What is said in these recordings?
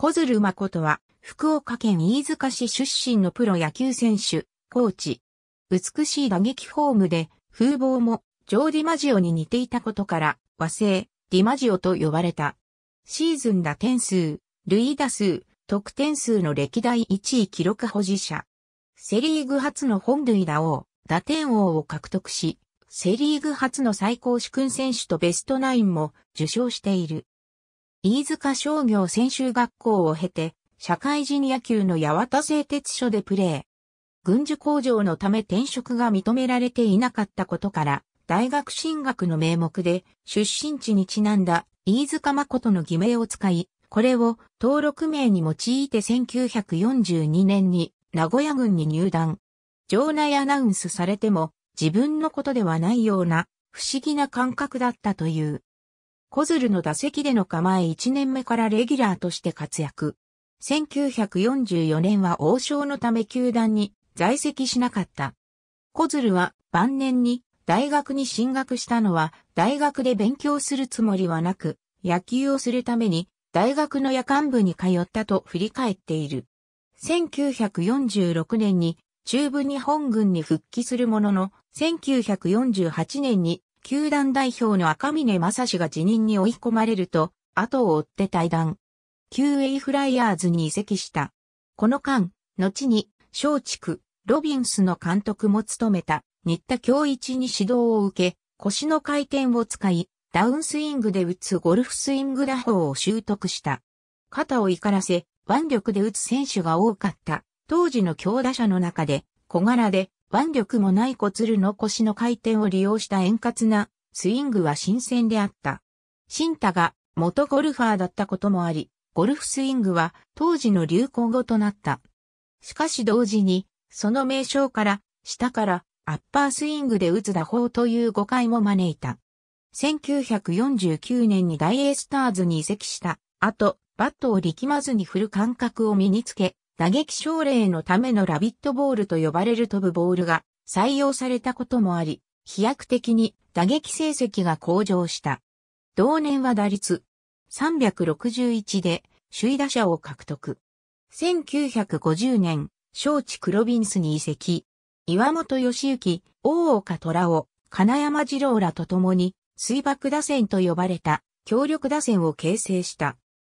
小鶴誠は、福岡県飯塚市出身のプロ野球選手、コーチ。美しい打撃フォームで、風貌も、ジョー・ディマジオに似ていたことから、和製、ディマジオと呼ばれた。シーズン打点数、塁打数、得点数の歴代1位記録保持者。セリーグ初の本塁打王、打点王を獲得し、セリーグ初の最高主君選手とベストナインも受賞している。飯塚商業専修学校を経て、社会人野球の八幡製鉄所でプレー。軍需工場のため転職が認められていなかったことから、大学進学の名目で出身地にちなんだ飯塚誠の偽名を使い、これを登録名に用いて1942年に名古屋軍に入団。場内アナウンスされても自分のことではないような不思議な感覚だったという。コズルの打席での構え1年目からレギュラーとして活躍。1944年は王将のため球団に在籍しなかった。コズルは晩年に大学に進学したのは大学で勉強するつもりはなく野球をするために大学の夜間部に通ったと振り返っている。1946年に中部日本軍に復帰するものの1948年に球団代表の赤峰正史が辞任に追い込まれると、後を追って退団。QA フライヤーズに移籍した。この間、後に、松竹、ロビンスの監督も務めた、新田京一に指導を受け、腰の回転を使い、ダウンスイングで打つゴルフスイング打法を習得した。肩を怒らせ、腕力で打つ選手が多かった。当時の強打者の中で、小柄で、腕力もない小鶴の腰の回転を利用した円滑なスイングは新鮮であった。新太が元ゴルファーだったこともあり、ゴルフスイングは当時の流行語となった。しかし同時に、その名称から、下からアッパースイングで打つ打法という誤解も招いた。1949年に大エースターズに移籍した後、バットを力まずに振る感覚を身につけ、打撃奨励のためのラビットボールと呼ばれる飛ぶボールが採用されたこともあり、飛躍的に打撃成績が向上した。同年は打率361で首位打者を獲得。1950年、招致黒ビンスに移籍。岩本義行、大岡虎尾、金山二郎らと共に水爆打線と呼ばれた強力打線を形成した。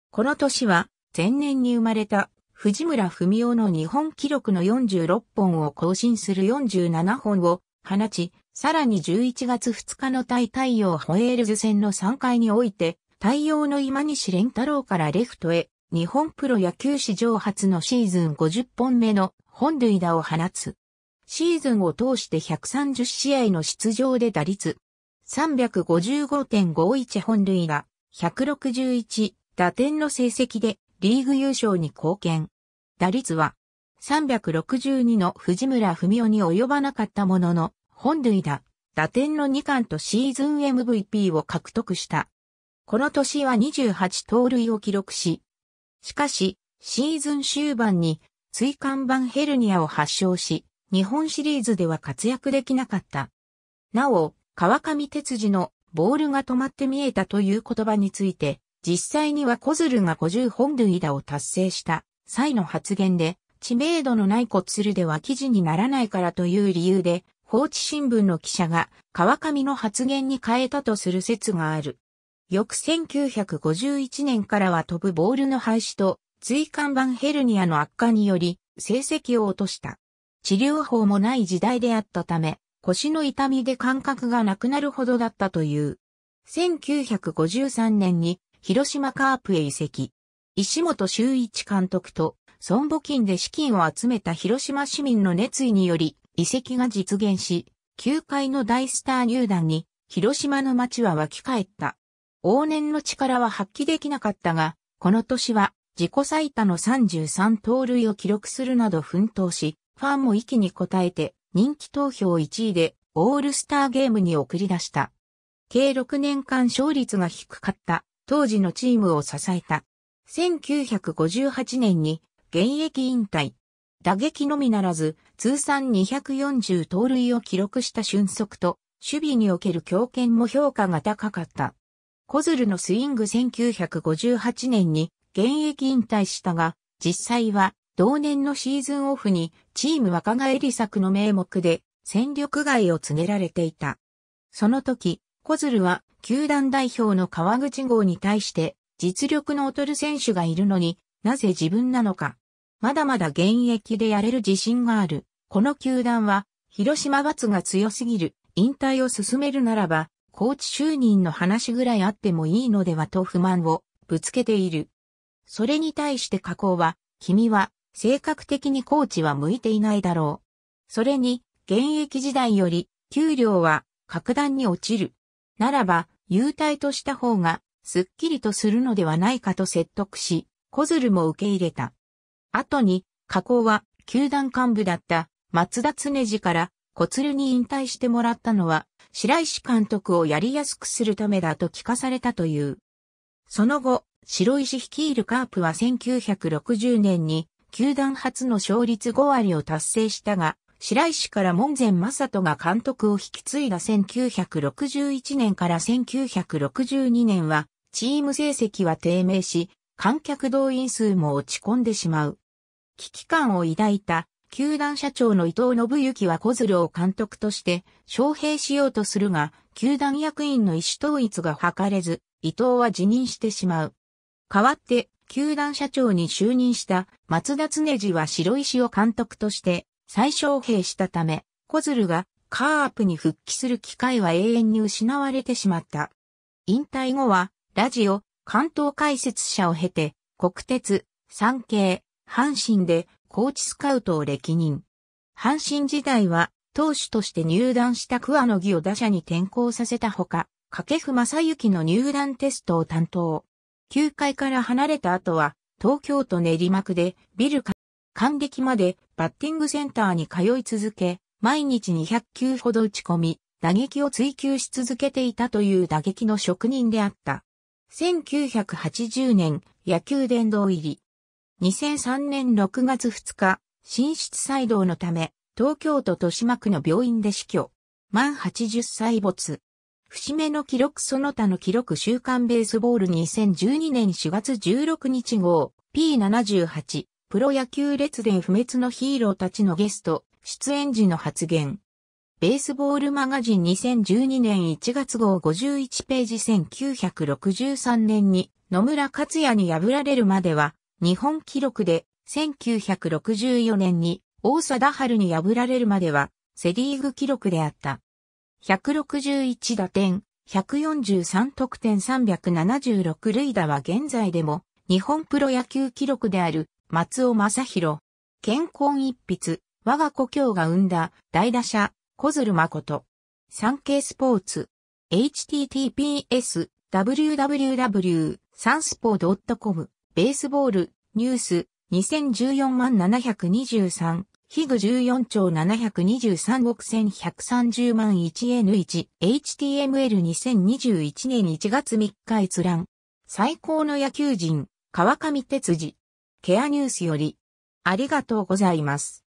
この年は前年に生まれた藤村文夫の日本記録の46本を更新する47本を放ち、さらに11月2日の対太陽ホエールズ戦の3回において、太陽の今西連太郎からレフトへ、日本プロ野球史上初のシーズン50本目の本塁打を放つ。シーズンを通して130試合の出場で打率355.51本塁打、161打点の成績でリーグ優勝に貢献。打率は362の藤村文雄に及ばなかったものの、本塁打、打点の2冠とシーズン MVP を獲得した。この年は28盗塁を記録し、しかし、シーズン終盤に椎間板ヘルニアを発症し、日本シリーズでは活躍できなかった。なお、川上哲二のボールが止まって見えたという言葉について、実際にはコズルが50本塁打を達成した際の発言で、知名度のないコツルでは記事にならないからという理由で、放置新聞の記者が川上の発言に変えたとする説がある。翌1951年からは飛ぶボールの廃止と椎間板ヘルニアの悪化により成績を落とした。治療法もない時代であったため、腰の痛みで感覚がなくなるほどだったという。1953年に広島カープへ移籍。石本修一監督と、孫募金で資金を集めた広島市民の熱意により、移籍が実現し、球界の大スター入団に、広島の街は湧き返った。往年の力は発揮できなかったが、この年は自己最多の33盗塁を記録するなど奮闘し、ファンも息に応えて人気投票1位でオールスターゲームに送り出した。計6年間勝率が低かった当時のチームを支えた。1958年に現役引退。打撃のみならず、通算240盗塁を記録した俊足と、守備における強権も評価が高かった。コズルのスイング1958年に現役引退したが、実際は同年のシーズンオフにチーム若返り策の名目で戦力外を告げられていた。その時、ズルは、球団代表の川口号に対して、実力の劣る選手がいるのに、なぜ自分なのか。まだまだ現役でやれる自信がある。この球団は、広島罰が強すぎる。引退を進めるならば、コーチ就任の話ぐらいあってもいいのではと不満をぶつけている。それに対して加工は、君は、性格的にコーチは向いていないだろう。それに、現役時代より、給料は、格段に落ちる。ならば、優待とした方が、すっきりとするのではないかと説得し、コズルも受け入れた。後に、加工は、球団幹部だった松田常次からコツルに引退してもらったのは、白石監督をやりやすくするためだと聞かされたという。その後、白石率いるカープは1960年に、球団初の勝率5割を達成したが、白石から門前正人が監督を引き継いだ1961年から1962年は、チーム成績は低迷し、観客動員数も落ち込んでしまう。危機感を抱いた、球団社長の伊藤信之は小鶴を監督として、招聘しようとするが、球団役員の意思統一が図れず、伊藤は辞任してしまう。代わって、球団社長に就任した松田常次は白石を監督として再招聘したため、コズルがカープに復帰する機会は永遠に失われてしまった。引退後は、ラジオ、関東解説者を経て、国鉄、産経、阪神でコーチスカウトを歴任。阪神時代は、投手として入団した桑野義を打者に転向させたほか、掛布正幸の入団テストを担当。球界から離れた後は、東京都練馬区でビル感激までバッティングセンターに通い続け、毎日200球ほど打ち込み、打撃を追求し続けていたという打撃の職人であった。1980年、野球殿堂入り。2003年6月2日、心室細動のため、東京都豊島区の病院で死去。満80歳没。節目の記録その他の記録週刊ベースボール2012年4月16日号 P78 プロ野球列伝不滅のヒーローたちのゲスト、出演時の発言。ベースボールマガジン2012年1月号51ページ1963年に野村克也に破られるまでは日本記録で1964年に大貞治に破られるまではセリーグ記録であった。161打点、143得点376塁打は現在でも日本プロ野球記録である松尾正宏。健康一筆、我が故郷が生んだ、大打者、小鶴誠。ケイスポーツ。https, www, サンスポー .com、ベースボール、ニュース、2014万723、ヒグ14兆723億1130万 1N1、HTML2021 年1月3日閲覧。最高の野球人、川上哲二。ケアニュースより、ありがとうございます。